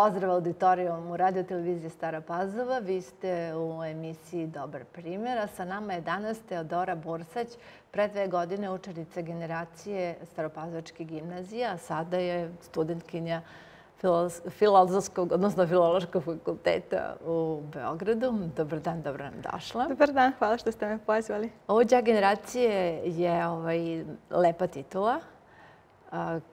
Pozdrav auditorijom u radiotelevizije Stara Pazova. Vi ste u emisiji Dobar primjer, a sa nama je danas Teodora Borsać, pre dve godine učenica generacije Staropazovačke gimnazija, a sada je studentkinja filozofskog, odnosno filološkog fakulteta u Beogradu. Dobar dan, dobro nam došla. Dobar dan, hvala što ste me pozvali. Ovo Đa generacije je ovaj, lepa titula.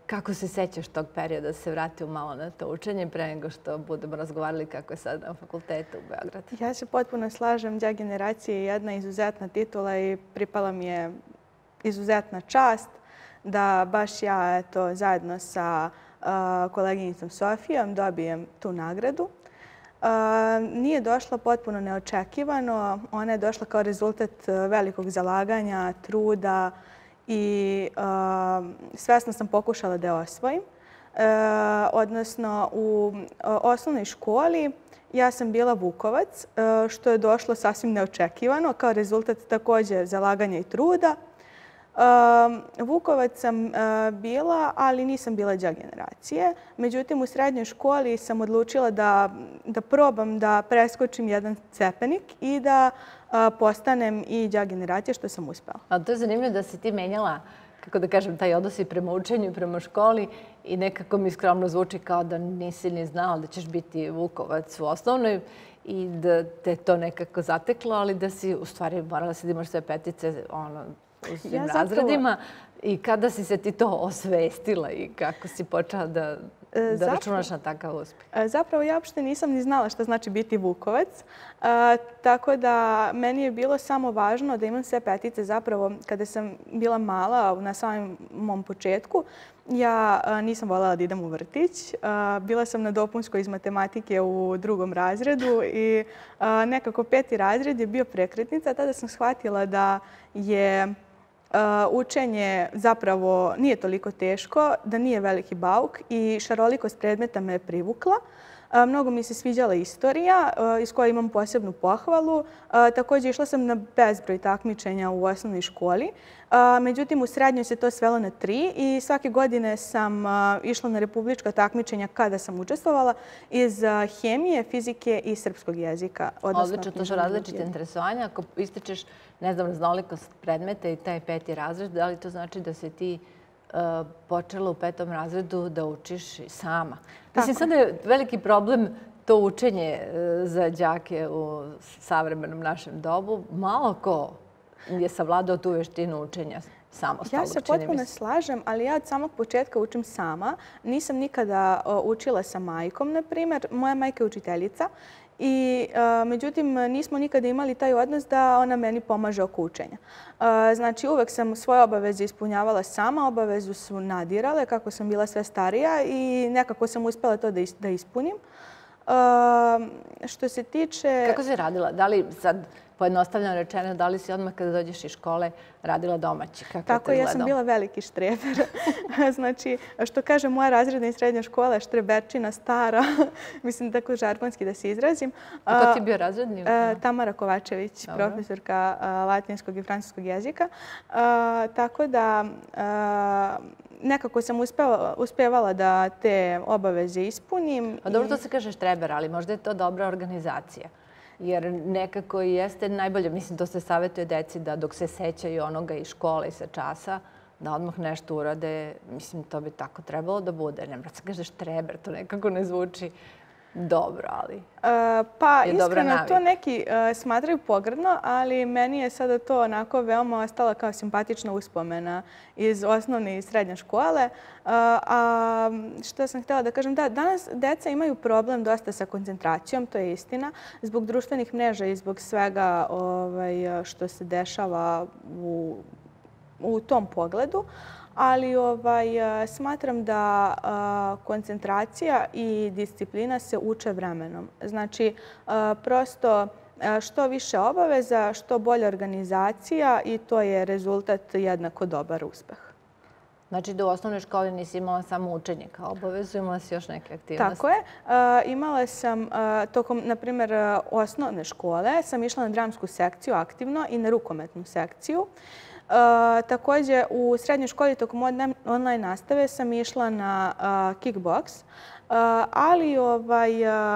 Kako se sećaš tog perioda da se u malo na to učenje pre nego što budemo razgovarali kako je sad na fakultetu u Beogradu? Ja se potpuno slažem. Dja generacije je jedna izuzetna titula i pripala mi je izuzetna čast da baš ja eto, zajedno sa koleginicom Sofijom dobijem tu nagradu. Uh, nije došla potpuno neočekivano. Ona je došla kao rezultat velikog zalaganja, truda, i um, svesno sam pokušala da je osvojim. E, odnosno, u e, osnovnoj školi ja sam bila Vukovac, e, što je došlo sasvim neočekivano kao rezultat također zalaganja i truda. Um, Vukovac sam bila, ali nisam bila džak generacije. Međutim, u srednjoj školi sam odlučila da probam da preskočim jedan cepenik i da postanem i džak generacija što sam uspela. A to je zanimljivo da si ti menjala kako da kažem, taj odnos i prema učenju i prema školi i nekako mi skromno zvuči kao da nisi ni znala da ćeš biti vukovac u osnovnoj i da te to nekako zateklo, ali da si u stvari morala da imaš sve petice ono, u svim razredima. I kada si se ti to osvestila i kako si počela da E, da računaš na takav uspjeh. E, zapravo ja uopšte nisam ni znala što znači biti Vukovac. E, tako da meni je bilo samo važno da imam sve petice. Zapravo kada sam bila mala na samom mom početku, ja nisam voljela da idem u vrtić. Bila sam na dopunskoj iz matematike u drugom razredu i nekako peti razred je bio prekretnica. Tada sam shvatila da je... Eh, učenje zapravo nije toliko teško, da nije veliki bauk i šarolikost predmeta me je privukla. Eh, mnogo mi se sviđala istorija eh, iz koje imam posebnu pohvalu. Također išla sam na bezbroj takmičenja u osnovnoj školi. Međutim, u srednjoj se to svelo na tri i svake godine sam išla na republička takmičenja kada sam učestvovala iz hemije, fizike i srpskog jezika. Odlično, to su različite interesovanja. Ako ističeš ne znam, raznolikost predmeta i taj peti razred, da li to znači da se ti e, počela u petom razredu da učiš sama? Mislim, sada je veliki problem to učenje e, za džake u savremenom našem dobu. Malo ko je savladao tu veštinu učenja samostalog Ja se potpuno slažem, ali ja od samog početka učim sama. Nisam nikada e, učila sa majkom, na primjer. Moja majka je učiteljica I e, međutim, nismo nikada imali taj odnos da ona meni pomaže oko učenja. E, znači, uvek sam svoje obaveze ispunjavala sama, obavezu su nadirale kako sam bila sve starija i nekako sam uspela to da ispunim. Ehm, što se tiče... Kako si radila? Da li sad pojednostavljeno rečeno, da li si odmah kada dođeš iz škole radila domaći? Tako, ja sam bila veliki štreber. Znači, što kaže moja razredna i srednja škola, štreberčina, stara, mislim tako žargonski da se izrazim. A ko ti je bio razredni? E, Tamara Kovačević, profesorka e, latinskog i francuskog jezika. E, tako da nekako sam uspevala da te obaveze ispunim. Pa dobro, to se kaže štreber, ali možda je to dobra organizacija. Jer nekako i jeste najbolje, mislim, to se savjetuje deci da dok se sećaju onoga iz škole i sa časa, da odmah nešto urade, mislim, to bi tako trebalo da bude. Ne mora se kaže štreber, to nekako ne zvuči dobro, ali e, pa, je dobra navika. Pa iskreno, to neki e, smatraju pogradno, ali meni je sada to onako veoma ostala kao simpatična uspomena iz osnovne i srednje škole. E, a što sam htjela da kažem, da, danas deca imaju problem dosta sa koncentracijom, to je istina, zbog društvenih mreža i zbog svega ovaj, što se dešava u tom pogledu ali ovaj, eh, smatram da eh, koncentracija i disciplina se uče vremenom. Znači, eh, prosto što više obaveza, što bolja organizacija i to je rezultat jednako dobar uspeh. Znači da u osnovnoj školi nisi imala samo učenje kao obavezu, imala si još neke aktivnosti. Tako je. Imala sam, tokom, na primjer, osnovne škole, sam išla na dramsku sekciju aktivno i na rukometnu sekciju. Također, u srednjoj školi tokom online nastave sam išla na kickboks, ali ovaj,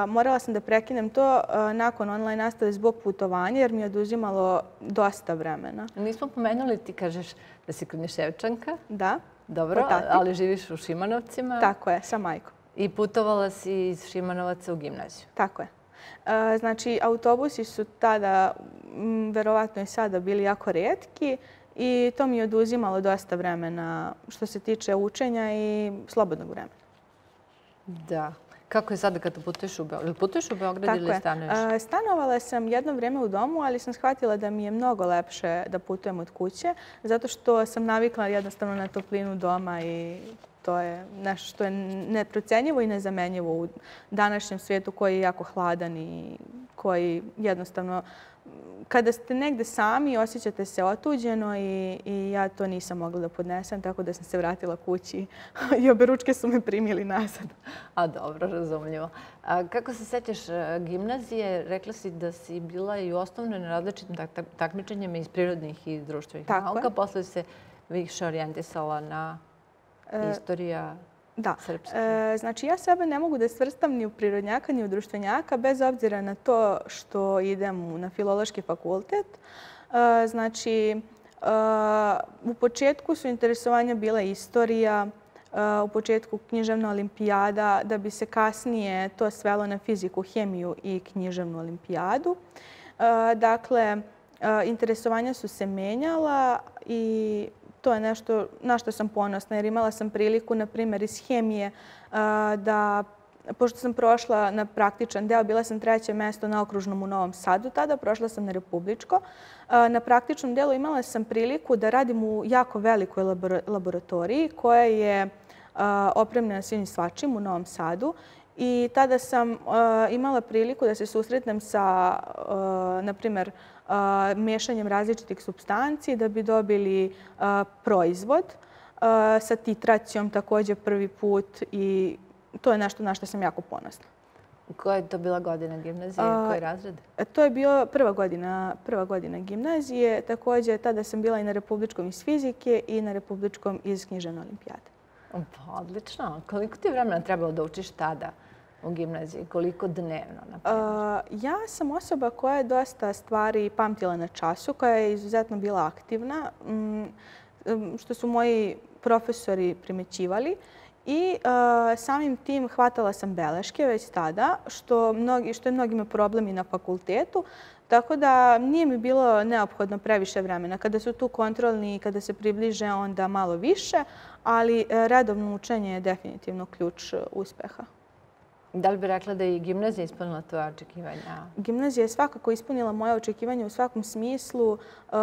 morala sam da prekinem to nakon online nastave zbog putovanja jer mi je oduzimalo dosta vremena. Nismo pomenuli, ti kažeš da si Krnješevčanka. Da. Dobro, ali živiš u Šimanovcima. Tako je, sa majkom. I putovala si iz Šimanovaca u gimnaziju. Tako je. Znači, autobusi su tada, verovatno i sada, bili jako redki i to mi je oduzimalo dosta vremena što se tiče učenja i slobodnog vremena. Da. Kako je sada kada putuješ u Beograd? Putuješ u Beograd ili stanuješ? Stanovala sam jedno vrijeme u domu, ali sam shvatila da mi je mnogo lepše da putujem od kuće, zato što sam navikla jednostavno na toplinu doma i to je nešto što je neprocenjivo i nezamenjivo u današnjem svijetu koji je jako hladan i koji jednostavno kada ste negde sami, osjećate se otuđeno i, i ja to nisam mogla da podnesem, tako da sam se vratila kući i obe ručke su me primili nazad. A dobro, razumljivo. kako se sećaš e, gimnazije? Rekla si da si bila i u osnovnoj na različitim tak takmičenjima iz prirodnih i društvenih nauka. Posle se više orijentisala na E, istorija da. E, znači, ja sebe ne mogu da svrstam ni u prirodnjaka ni u društvenjaka bez obzira na to što idem na filološki fakultet. E, znači, e, u početku su interesovanja bila istorija, e, u početku književna olimpijada, da bi se kasnije to svelo na fiziku, hemiju i književnu olimpijadu. dakle, interesovanja su se menjala i to je nešto na što sam ponosna jer imala sam priliku, na primjer, iz hemije da, pošto sam prošla na praktičan deo, bila sam treće mjesto na Okružnom u Novom Sadu tada, prošla sam na Republičko. Na praktičnom delu imala sam priliku da radim u jako velikoj laboratoriji koja je opremljena svim svačim u Novom Sadu. I tada sam imala priliku da se susretnem sa, na primjer, mešanjem različitih substanci da bi dobili proizvod sa titracijom također prvi put i to je nešto na što sam jako ponosna. Koja je to bila godina gimnazije? Koji razred? E, to je bio prva godina gimnazije. Također, tada sam bila i na Republičkom iz fizike i na Republičkom iz knjižene olimpijade. Pa, odlično. Koliko ti je vremena trebalo da učiš tada? u gimnaziji? Koliko dnevno? Uh, ja sam osoba koja je dosta stvari pamtila na času, koja je izuzetno bila aktivna, mm, mm, što su moji profesori primećivali. I uh, samim tim hvatala sam beleške već tada, što je mnogima problem i na fakultetu. Tako da nije mi bilo neophodno previše vremena. Kada su tu kontrolni i kada se približe, onda malo više, ali eh, redovno učenje je definitivno ključ eh, uspeha. Da li bi rekla da je gimnazija ispunila tvoje očekivanja? Gimnazija je svakako ispunila moje očekivanja u svakom smislu eh,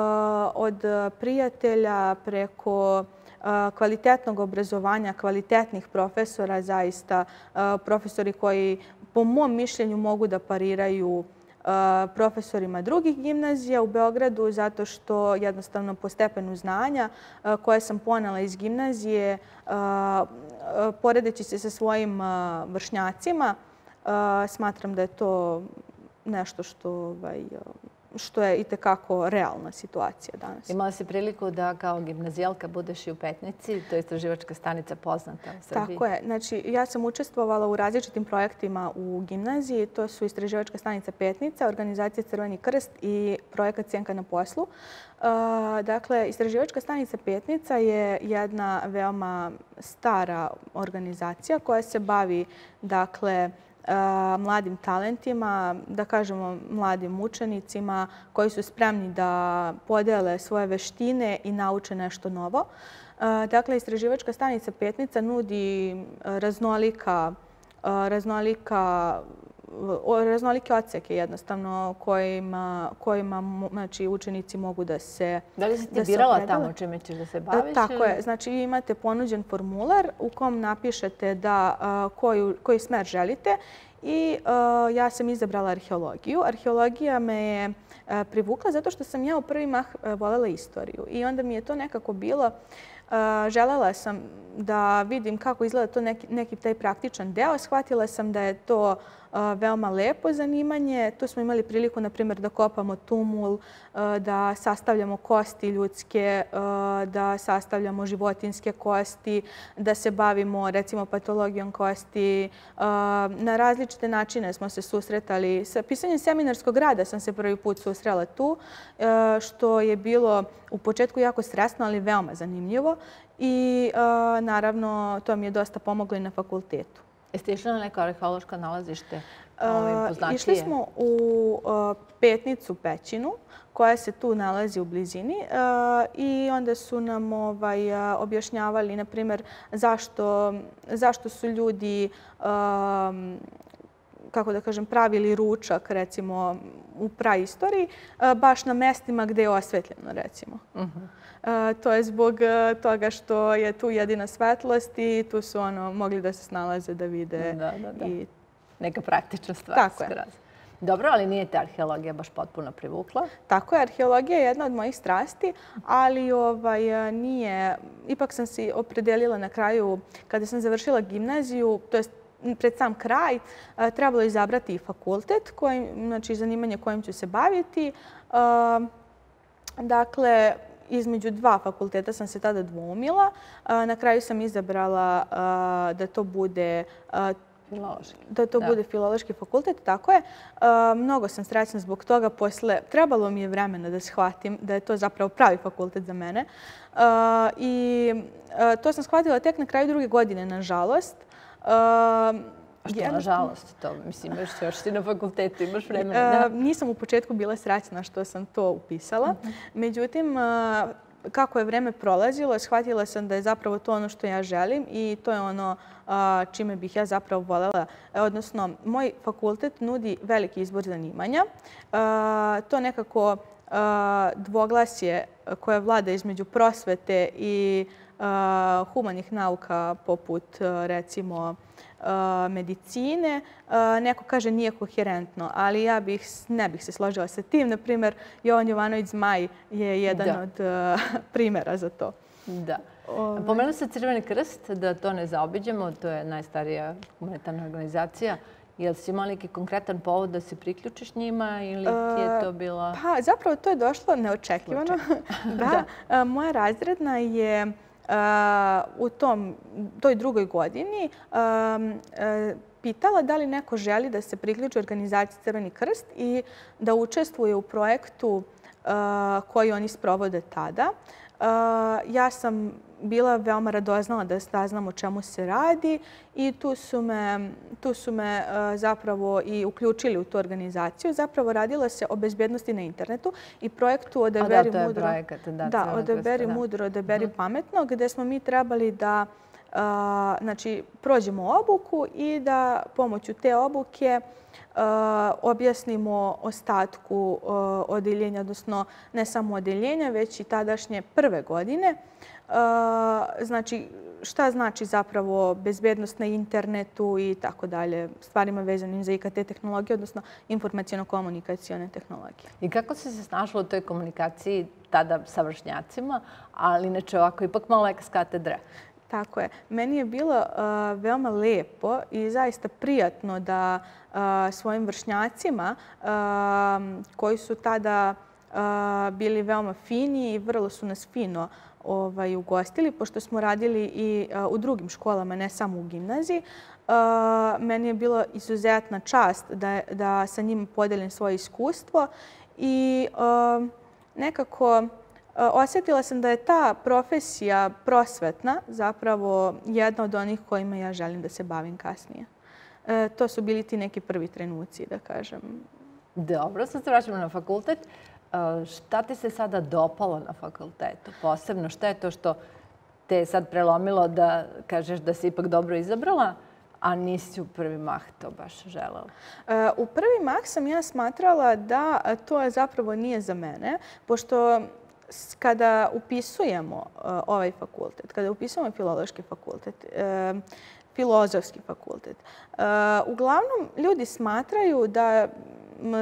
od prijatelja preko eh, kvalitetnog obrazovanja, kvalitetnih profesora, zaista eh, profesori koji po mom mišljenju mogu da pariraju E, profesorima drugih gimnazija u Beogradu zato što jednostavno po stepenu znanja e, koje sam ponela iz gimnazije, e, poredeći se sa svojim vršnjacima, smatram da je to nešto što ovaj, što je i tekako realna situacija danas. Imala si priliku da kao gimnazijalka budeš i u Petnici, to je istraživačka stanica poznata u Srbiji. Tako je. Znači, ja sam učestvovala u različitim projektima u gimnaziji. To su istraživačka stanica Petnica, organizacija Crveni krst i projekat Cijenka na poslu. Uh, dakle, istraživačka stanica Petnica je jedna veoma stara organizacija koja se bavi, dakle, mladim talentima, da kažemo mladim učenicima koji su spremni da podele svoje veštine i nauče nešto novo. Dakle, istraživačka stanica Petnica nudi raznolika raznolike odseke jednostavno kojima, kojima znači, učenici mogu da se... Da li si ti birala tamo čime ćeš da se baviš? Da, tako je. Znači vi imate ponuđen formular u kom napišete da, koju, koji smer želite i ja sam izabrala arheologiju. Arheologija me je privukla zato što sam ja u prvi mah volela istoriju i onda mi je to nekako bilo Eh, želela sam da vidim kako izgleda to neki taj praktičan deo. Shvatila sam da je to eh, veoma lepo zanimanje. Tu smo imali priliku, na primjer, da kopamo tumul, eh, da sastavljamo kosti ljudske, da sastavljamo životinske kosti, da se bavimo, recimo, patologijom kosti. Na različite načine smo se susretali. Sa pisanjem seminarskog rada sam se prvi put susrela tu, što je bilo u početku jako stresno, ali veoma zanimljivo i e, naravno to mi je dosta pomoglo i na fakultetu. Jeste išli na neko arheološko nalazište? E, ovaj, išli smo u e, petnicu Pećinu koja se tu nalazi u blizini i onda su nam ovaj, objašnjavali, na primjer, zašto su ljudi kako da kažem, pravili ručak, recimo, u praistoriji, baš na mestima gdje je osvetljeno, recimo. Uh To je zbog e, toga što je tu jedina svetlost i tu su ono, mogli da se snalaze, da vide. Da, Neka praktična stvar. Tako je. Dobro, ali nije te arheologija baš potpuno privukla? Tako je, arheologija je jedna od mojih strasti, ali ovaj, e, nije. Ipak sam se opredelila na kraju, kada sam završila gimnaziju, to je pred sam kraj, e, trebalo izabrati i fakultet, znači zanimanje kojim ću se baviti. Dakle, između dva fakulteta sam se tada dvomila. Na kraju sam izabrala da to bude Filološki. Da to bude filološki fakultet, tako je. mnogo sam srećna zbog toga. Posle, trebalo mi je vremena da shvatim da je to zapravo pravi fakultet za mene. I to sam shvatila tek na kraju druge godine, nažalost što je na žalost to? Mislim, imaš još ti na fakultetu, imaš e, vremena. nisam u početku bila srećna što sam to upisala. Mhm. Međutim, kako je vreme prolazilo, shvatila sam da je zapravo to ono što ja želim i to je ono čime bih ja zapravo voljela. E, odnosno, moj fakultet nudi veliki izbor zanimanja. To nekako dvoglasje koje vlada između prosvete i humanih nauka poput, recimo, medicine, neko kaže nije koherentno, ali ja bih, ne bih se složila sa tim. Na primjer, Jovan Jovanović Zmaj je jedan od primjera za to. Da. Ove... Pomenu se Crveni krst, da to ne zaobiđemo, to je najstarija humanitarna organizacija. Jel si imao neki konkretan povod da se priključiš njima ili ti je to bilo... Pa, zapravo to je došlo neočekivano. da. Moja razredna je u toj drugoj godini um, eh, pitala da li neko želi da se priključi organizaciji Crveni krst i da učestvuje u projektu eh, koji oni sprovode tada. Eh, ja sam bila veoma radoznala da, da o čemu se radi i tu su me, tu su me e, zapravo i uključili u tu organizaciju. Zapravo radila se o bezbjednosti na internetu i projektu Odeberi mudro. da, odeberi mudro, odeberi mhm. pametno, gdje smo mi trebali da a, e, znači, prođemo obuku i da pomoću te obuke e, objasnimo ostatku odeljenja, odnosno ne samo odeljenja, već i tadašnje prve godine. Eh, znači, šta znači zapravo bezbednost na internetu i tako dalje, stvarima vezanim za IKT tehnologije, odnosno informacijono-komunikacijone tehnologije. I kako si se snašla u toj komunikaciji tada sa vršnjacima, ali inače ovako ipak malo leka katedra? Tako je. Meni je bilo eh, veoma lepo i zaista prijatno da eh, svojim vršnjacima koji su tada bili veoma fini i vrlo su nas fino Ovaj, ugostili, pošto smo radili i u drugim školama, ne samo u gimnaziji. Meni je bilo izuzetna čast da sa njim podelim svoje iskustvo i nekako osjetila sam da je ta profesija prosvetna zapravo jedna od onih kojima ja želim da se bavim kasnije. E, to su bili ti neki prvi trenuci, da kažem. Dobro, sad se vraćamo na fakultet. Eh, šta ti se sada dopalo na fakultetu? Posebno, šta je to što te je sad prelomilo da kažeš da si ipak dobro izabrala, a nisi u prvi mah to baš želela? Eh, u prvi mah sam ja smatrala da to zapravo nije za mene, pošto kada upisujemo eh, ovaj fakultet, kada upisujemo filološki fakultet, filozofski fakultet. E, uglavnom, ljudi smatraju da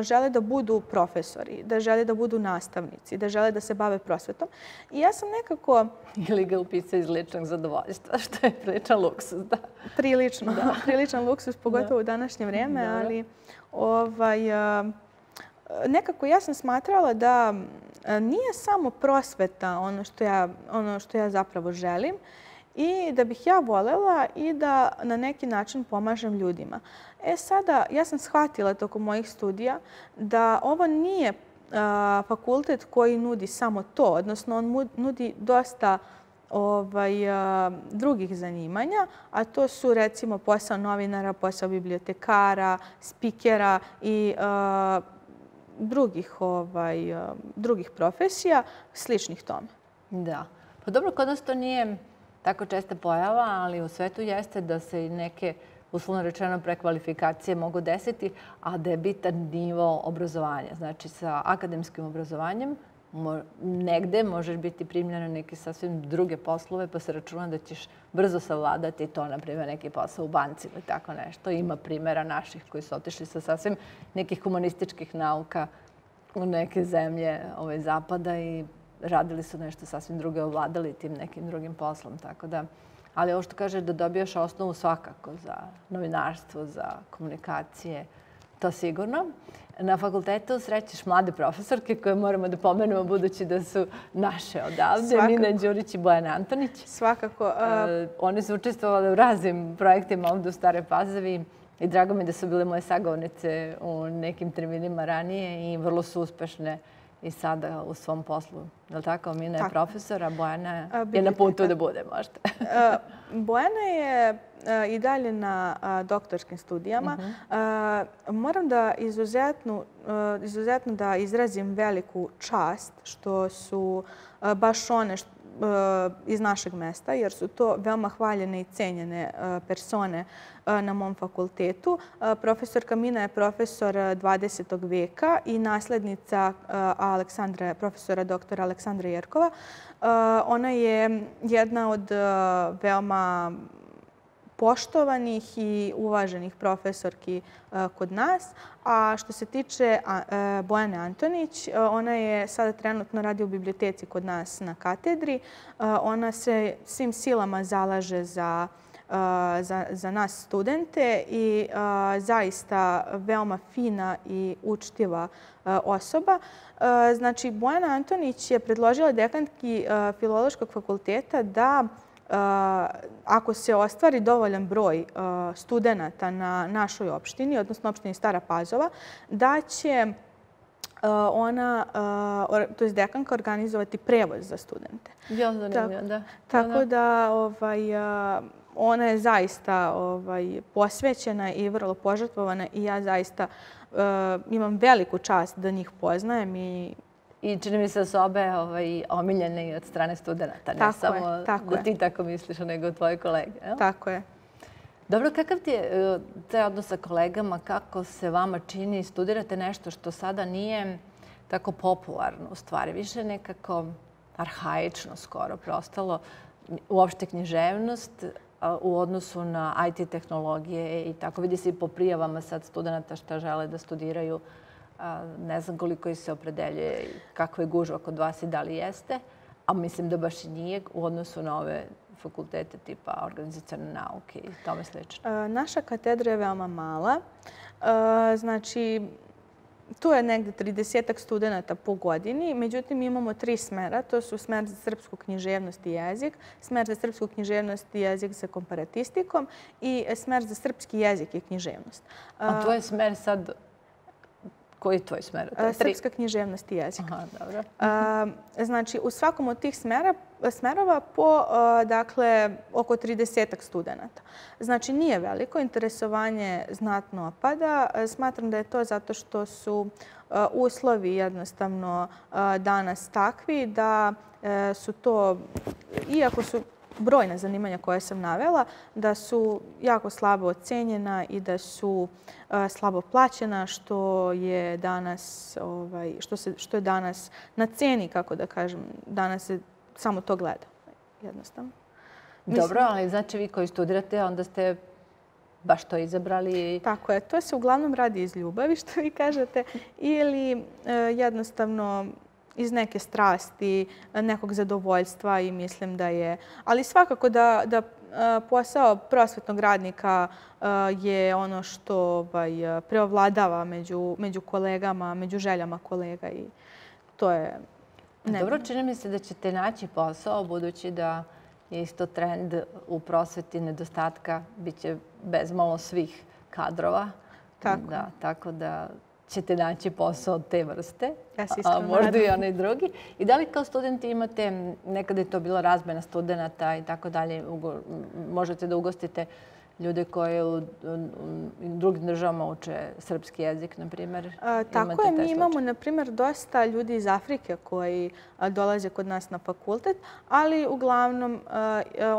žele da budu profesori, da žele da budu nastavnici, da žele da se bave prosvetom. I ja sam nekako... Ili ga upisa iz ličnog zadovoljstva, što je priličan luksus. Da. Prilično, da. priličan luksus, pogotovo u današnje vrijeme. Ali, ovaj, e, nekako ja sam smatrala da e, nije samo prosveta ono što ja, ono što ja zapravo želim, i da bih ja volela i da na neki način pomažem ljudima. E sada, ja sam shvatila tokom mojih studija da ovo nije fakultet koji nudi samo to, odnosno on nudi dosta ovaj, drugih zanimanja, a to su recimo posao novinara, posao bibliotekara, spikera i drugih, ovaj, drugih profesija sličnih tome. Da. Pa dobro, kod nas to nije tako česta pojava, ali u svetu jeste da se i neke uslovno rečeno prekvalifikacije mogu desiti, a da je bitan nivo obrazovanja. Znači, sa akademskim obrazovanjem negde možeš biti primljen na neke sasvim druge poslove, pa se računa da ćeš brzo savladati to, na primjer, neki posao u banci ili tako nešto. Ima primjera naših koji su otišli sa sasvim nekih humanističkih nauka u neke zemlje ove ovaj, zapada i radili su nešto sasvim druge, ovladali tim nekim drugim poslom. Tako da, ali ovo što kažeš da dobijaš osnovu svakako za novinarstvo, za komunikacije, to sigurno. Na fakultetu srećeš mlade profesorke koje moramo da pomenemo budući da su naše odavde, Nina Đurić i Bojan Antonić. Svakako. E, one su učestvovali u raznim projektima ovdje u Stare Pazavi i drago mi da su bile moje sagovnice u nekim terminima ranije i vrlo su uspešne i sada u svom poslu. Je li tako? Mina je profesor, a Bojana je na putu e, da bude možda. E, Bojana je e, i dalje na doktorskim studijama. Mhm. Moram da izuzetno da izrazim veliku čast što su baš one Eh, iz našeg mesta, jer su to veoma hvaljene i cenjene eh, persone eh, na mom fakultetu. Profesor Kamina je profesor 20. veka i naslednica profesora dr. Aleksandra Jerkova. Ona je jedna od veoma poštovanih i uvaženih profesorki e, kod nas. A što se tiče e, Bojane Antonić, e, ona je sada trenutno radi u biblioteci kod nas na katedri. Ona se svim silama zalaže za za nas studente i zaista veoma fina i učtiva osoba. Znači, Bojana Antonić je predložila dekantki Filološkog fakulteta da Eh, ako se ostvari dovoljan broj eh, studenta na našoj opštini, odnosno opštini Stara Pazova, da će eh, ona, to je dekanka, organizovati prevoz za studente. Ja zanimljam, da. Tako da ovaj, ona je zaista ovaj, posvećena i vrlo požrtvovana i ja zaista imam veliku čast da njih poznajem i I čini mi se da su obe ovaj, omiljene i od strane studenta. Ne samo da ti tako misliš, nego tvoje kolege. Tako je. Dobro, kakav ti je e, taj odnos sa kolegama? Kako se vama čini? Studirate nešto što sada nije tako popularno, u stvari. Više nekako arhaično skoro prostalo. Uopšte književnost u odnosu na IT tehnologije i tako vidi se i po prijavama sad studenta što žele da studiraju. Ne znam koliko se opredeljuje i kakva je gužva kod vas i da li jeste, a mislim da baš i nije u odnosu na ove fakultete tipa organizacijalne nauke i tome slično. Naša katedra je veoma mala. Znači, tu je negde 30 studenta po godini, međutim imamo tri smera. To su smer za srpsku književnost i jezik, smer za srpsku književnost i jezik sa komparatistikom i smer za srpski jezik i književnost. A tvoj smer sad koji je tvoj smer? E, srpska književnost i jezik. Aha, dobro. E, znači, u svakom od tih smera smerova po, e, dakle, oko 30-ak studenta. Znači, nije veliko, interesovanje znatno opada. Smatram da je to zato što su uslovi jednostavno danas takvi da su to, iako su brojna zanimanja koje sam navela, da su jako slabo ocenjena i da su e, slabo plaćena, što je danas, ovaj, što se, što je danas na ceni, kako da kažem, danas se samo to gleda, jednostavno. Dobro, ali znači vi koji studirate, onda ste baš to izabrali. Tako je. To se uglavnom radi iz ljubavi, što vi kažete. Ili e, jednostavno iz neke strasti, nekog zadovoljstva i mislim da je. Ali svakako da, da e, posao prosvetnog radnika e, je ono što ovaj, preovladava među, među kolegama, među željama kolega i to je... Dobro, čini mi se da ćete naći posao budući da je isto trend u prosveti nedostatka biće bez malo svih kadrova. Da, tako da ćete naći posao te vrste, a možda i onaj drugi. I da li kao studenti imate, nekada je to bila razmena studenta i tako dalje, možete da ugostite ljude koji u drugim državama uče srpski jezik, na primjer? Tako je. Mi imamo, na primjer, dosta ljudi iz Afrike koji dolaze kod nas na fakultet, ali uglavnom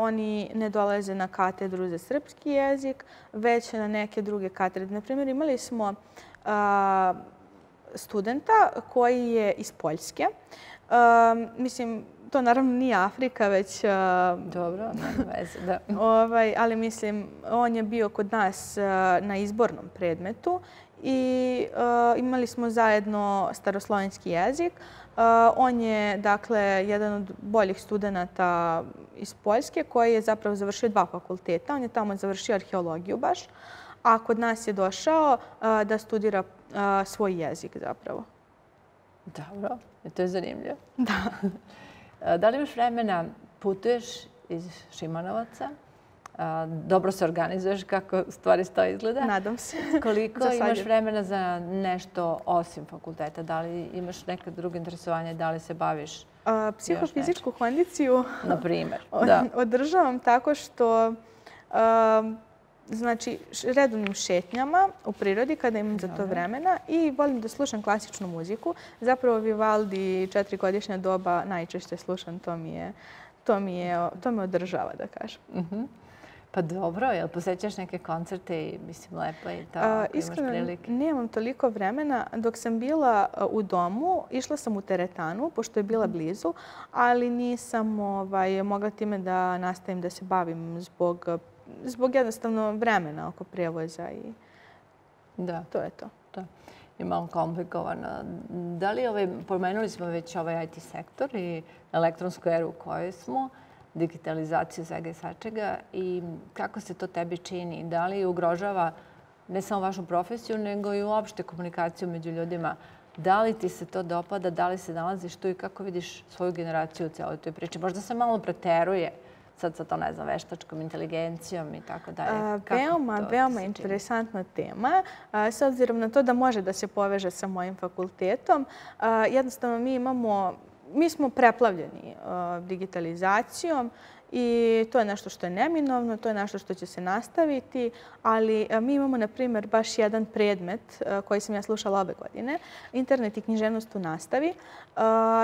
oni ne dolaze na katedru za srpski jezik, već na neke druge katedre. Na primjer, imali smo studenta koji je iz Poljske. Mislim, to naravno nije Afrika, već... Dobro, nema veze, da. Ovaj, ali mislim, on je bio kod nas na izbornom predmetu i imali smo zajedno staroslovenski jezik. On je, dakle, jedan od boljih studenta iz Poljske koji je zapravo završio dva fakulteta. On je tamo završio arheologiju baš. Uh, a kod nas je došao da studira svoj jezik zapravo. Dobro, e, to je zanimljivo. Da. Da li imaš vremena, putuješ iz Šimanovaca, dobro se organizuješ kako stvari s to izgleda? Nadam se. Koliko imaš vremena za nešto osim fakulteta? Da li imaš neke druge interesovanje? Da li se baviš još nečem? Psihofizičku kondiciju održavam tako što znači, redovnim šetnjama u prirodi kada imam za to vremena i volim da slušam klasičnu muziku. Zapravo Vivaldi četiri godišnja doba najčešće slušam, to mi je, to mi je, to me održava, da kažem. Mm Pa dobro, jel posjećaš neke koncerte i mislim lepo je to, A, iskreno, nemam toliko vremena. Dok sam bila u domu, išla sam u teretanu, pošto je bila mhm. blizu, ali nisam ovaj, mogla time da nastavim da se bavim zbog zbog jednostavno vremena oko prijevoza i da. to je to. Da, je malo komplikovano. Da li ovaj, pomenuli smo već ovaj IT sektor i elektronsku eru u kojoj smo, digitalizaciju svega i svačega i kako se to tebi čini? Da li ugrožava ne samo vašu profesiju, nego i uopšte komunikaciju među ljudima? Da li ti se to dopada? Da li se nalaziš tu i kako vidiš svoju generaciju u celoj toj priči? Možda se malo preteruje sad sa to ne znam, veštačkom inteligencijom i tako dalje? Veoma, veoma interesantna tema. S obzirom na to da može da se poveže sa mojim fakultetom, jednostavno mi imamo, mi smo preplavljeni digitalizacijom, i to je nešto što je neminovno, to je nešto što će se nastaviti, ali e, mi imamo, na primjer, baš jedan predmet e, koji sam ja slušala ove godine, internet i književnost u nastavi. E,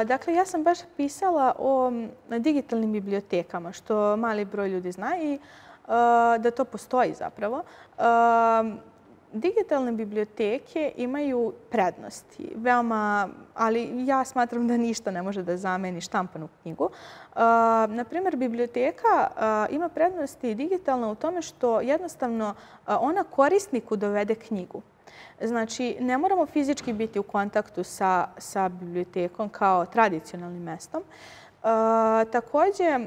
dakle, ja sam baš pisala o digitalnim bibliotekama, što mali broj ljudi zna i da to postoji zapravo digitalne biblioteke imaju prednosti, veoma, ali ja smatram da ništa ne može da zameni štampanu knjigu. E, uh, naprimjer, biblioteka uh, ima prednosti digitalno u tome što jednostavno uh, ona korisniku dovede knjigu. Znači, ne moramo fizički biti u kontaktu sa, sa bibliotekom kao tradicionalnim mestom. E, također, e,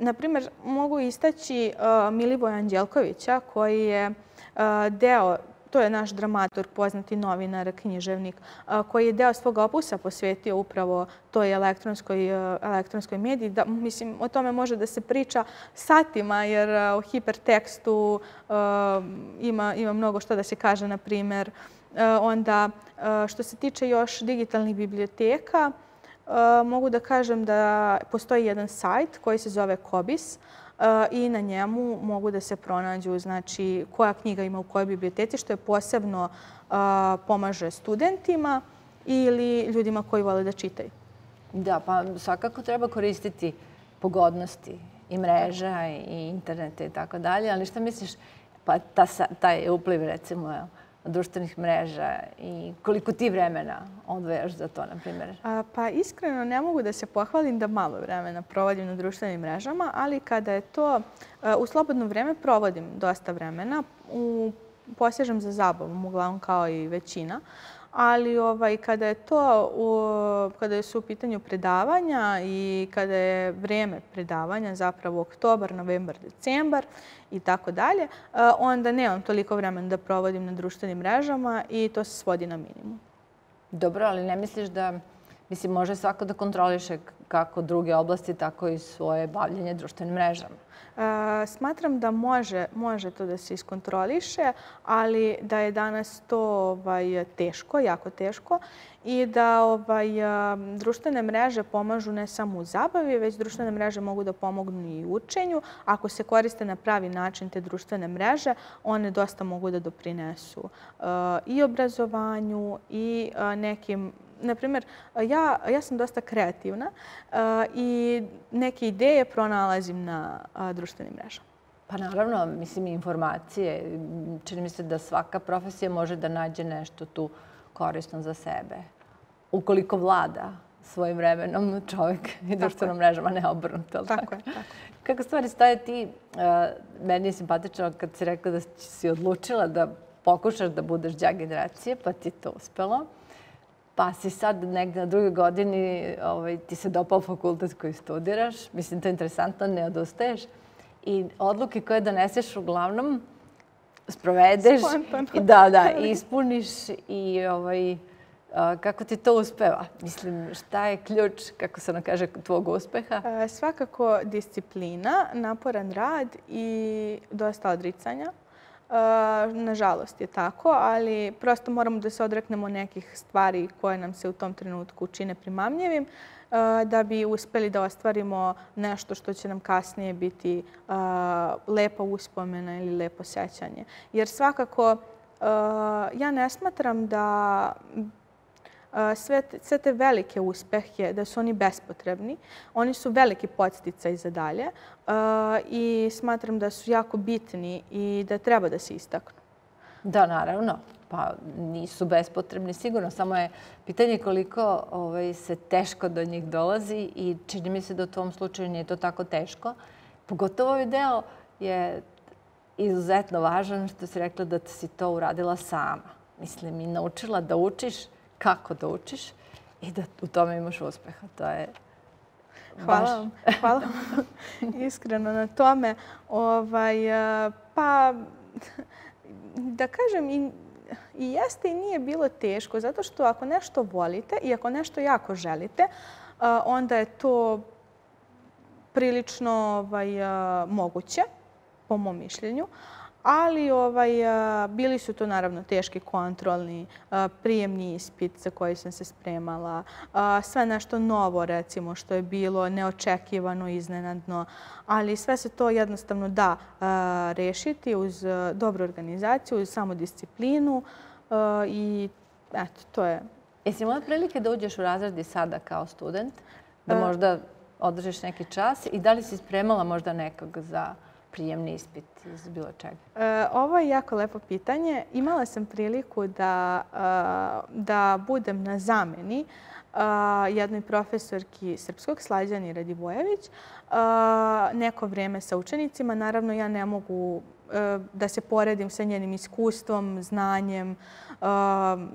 naprimjer, mogu istaći Milivoja Anđelkovića koji je deo, to je naš dramator, poznati novinar, književnik, koji je deo svog opusa posvetio upravo toj elektronskoj, elektronskoj mediji. Da, mislim, o tome može da se priča satima, jer o hipertekstu ima, ima mnogo što da se kaže, na primjer. Onda, što se tiče još digitalnih biblioteka, mogu da kažem da postoji jedan sajt koji se zove Kobis. Kobis. E, i na njemu mogu da se pronađu znači, koja knjiga ima u kojoj biblioteci, što je posebno e, pomaže studentima ili ljudima koji vole da čitaju. Da, pa svakako treba koristiti pogodnosti i mreža i interneta i tako dalje, ali šta misliš, pa taj upliv recimo društvenih mreža i koliko ti vremena odvojaš za to, na primjer? Pa iskreno ne mogu da se pohvalim da malo vremena provodim na društvenim mrežama, ali kada je to e, u slobodno vreme provodim dosta vremena, posježem za zabavom, uglavnom kao i većina, ali ovaj, kada je to, u, kada su u pitanju predavanja i kada je vrijeme predavanja, zapravo oktobar, novembar, decembar i tako dalje, eh, onda nemam toliko vremena da provodim na društvenim mrežama i to se svodi na minimum. Dobro, ali ne misliš da Mislim, može svako da kontroliše kako druge oblasti, tako i svoje bavljanje društvenim mrežama. E, smatram da može to da se iskontroliše, ali da je danas to ovaj, teško, jako teško i da ovaj, e, društvene mreže pomažu ne samo u zabavi, već društvene mreže mogu da pomognu i u učenju. Ako se koriste na pravi način te društvene mreže, one dosta mogu da doprinesu e, i obrazovanju i nekim na primjer, ja, ja sam dosta kreativna eh, i neke ideje pronalazim na eh, društvenim mrežama. Pa naravno, mislim, informacije. Čini mi se da svaka profesija može da nađe nešto tu korisno za sebe. Ukoliko vlada svojim vremenom čovjek i društvenom mrežama, ne obrnuto. Tako, tako je. Kako stvari staje ti, eh, meni je simpatično kad si rekla da si odlučila da pokušaš da budeš džak generacije, pa ti je to uspelo pa si sad negdje na drugoj godini ovaj, ti se dopao fakultet koji studiraš. Mislim, to je interesantno, ne odustaješ. I odluke koje doneseš uglavnom sprovedeš i ispuniš i ovaj, kako ti to uspeva? Mislim, šta je ključ, kako se ono kaže, tvojeg uspeha? E, svakako disciplina, naporan rad i dosta odricanja. Eh, nažalost je tako, ali prosto moramo da se odreknemo nekih stvari koje nam se u tom trenutku čine primamljivim eh, da bi uspeli da ostvarimo nešto što će nam kasnije biti eh, lepa uspomena ili lepo sećanje. Jer svakako ja ne smatram da sve te velike uspehe, da su oni bespotrebni. Oni su veliki podsticaj za dalje i smatram da su jako bitni i da treba da se istaknu. Da, naravno. Pa nisu bespotrebni sigurno, samo je pitanje koliko ovaj, se teško do njih dolazi i čini mi se da u tom slučaju nije to tako teško. Pogotovo ovaj deo je izuzetno važan što si rekla da si to uradila sama. Mislim, i naučila da učiš kako da učiš i da u tome imaš uspeha. To je Hvala Hvala vam iskreno na tome. Ovaj, pa, da kažem, i, i jeste i nije bilo teško, zato što ako nešto volite i ako nešto jako želite, onda je to prilično ovaj, moguće, po mom mišljenju ali ovaj, bili su to naravno teški kontrolni, prijemni ispit za koji sam se spremala, sve nešto novo recimo što je bilo neočekivano, iznenadno, ali sve se to jednostavno da rešiti uz dobru organizaciju, uz samodisciplinu i eto, to je. Jesi imala prilike da uđeš u razredi sada kao student, da možda održiš neki čas i da li si spremala možda nekog za prijemni ispit iz bilo čega? E, ovo je jako lepo pitanje. Imala sam priliku da, e, da budem na zameni e, jednoj profesorki srpskog, Slađani Radivojević, neko vrijeme sa učenicima. Naravno, ja ne mogu da se poredim sa njenim iskustvom, znanjem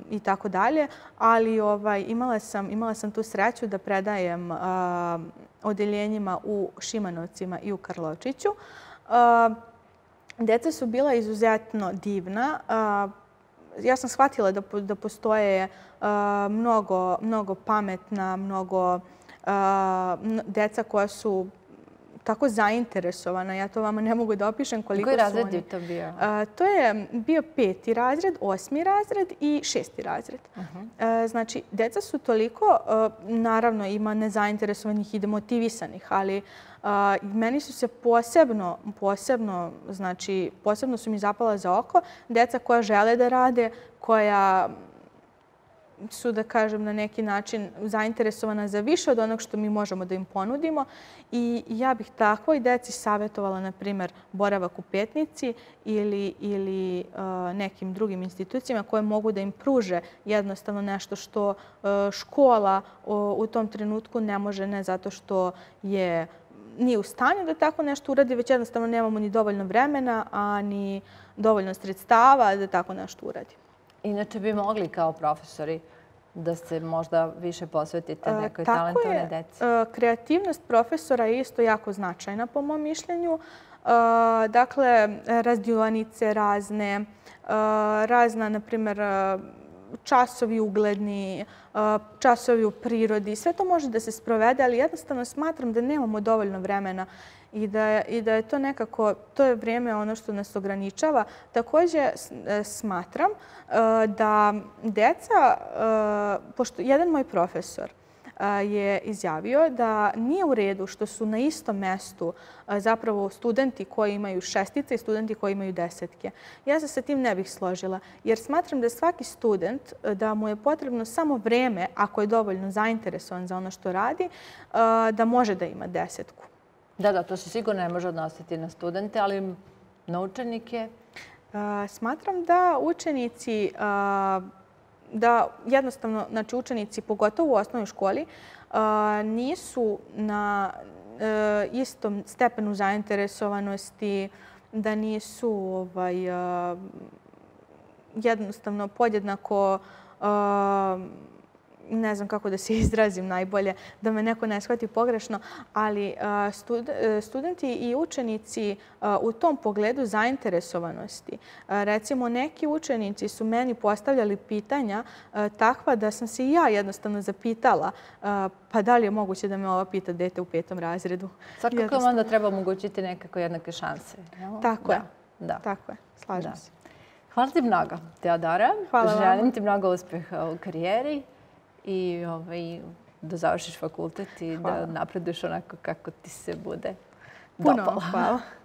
i tako dalje, ali ovaj, imala, sam, imala sam tu sreću da predajem odeljenjima u Šimanovcima i u Karločiću. Eh, deca su bila izuzetno divna. Eh, ja sam shvatila da postoje eh, mnogo pametna, mnogo deca koja su tako zainteresovana. Ja to vama ne mogu da opišem koliko su oni. Koji razred je to bio? To je bio peti razred, osmi razred i šesti razred. Znači, deca su toliko, naravno ima nezainteresovanih i demotivisanih, ali meni su se posebno, posebno, znači, posebno su mi zapala za oko deca koja žele da rade, koja su, da kažem, na neki način zainteresovana za više od onog što mi možemo da im ponudimo. I ja bih takvoj deci savjetovala, na primjer, boravak u petnici ili, ili e, nekim drugim institucijama koje mogu da im pruže jednostavno nešto što e, škola u tom trenutku ne može, ne zato što je nije u stanju da tako nešto uradi, već jednostavno nemamo ni dovoljno vremena, a ni dovoljno sredstava da tako nešto uradimo. Inače bi mogli kao profesori da se možda više posvetite e, nekoj talentovne deci? Tako je. Kreativnost profesora je isto jako značajna po mom mišljenju. E, dakle, razdjelanice razne, e, razna, na primjer, časovi ugledni, časovi u prirodi, sve to može da se sprovede, ali jednostavno smatram da nemamo dovoljno vremena i da, i da je to nekako, to je vrijeme ono što nas ograničava. Također e, smatram e, da deca, e, pošto jedan moj profesor je izjavio da nije u redu što su na istom mestu zapravo studenti koji imaju šestice i studenti koji imaju desetke. Ja se sa tim ne bih složila jer smatram da svaki student, da mu je potrebno samo vreme, ako je dovoljno zainteresovan za ono što radi, da može da ima desetku. Da, da, to se sigurno ne može odnositi na studente, ali na učenike? Smatram da učenici, da jednostavno, znači učenici, pogotovo u osnovnoj školi, nisu na e, istom stepenu zainteresovanosti, da nisu ovaj, jednostavno podjednako učenici, ne znam kako da se izrazim najbolje, da me neko ne shvati pogrešno, ali uh, uh, studenti i učenici uh, u tom pogledu zainteresovanosti. Recimo, neki učenici su meni postavljali pitanja takva da sam se i ja jednostavno zapitala pa da li je moguće da me ova pita dete u petom razredu. Svakako vam onda treba omogućiti nekako jednake šanse. Tako da. je. Tako je. Slažem se. Hvala ti mnogo, Teodora. Hvala vam. Želim ti mnogo uspeha u karijeri i ovaj, da završiš fakultet i da napreduš onako kako ti se bude Puno, dopala. hvala.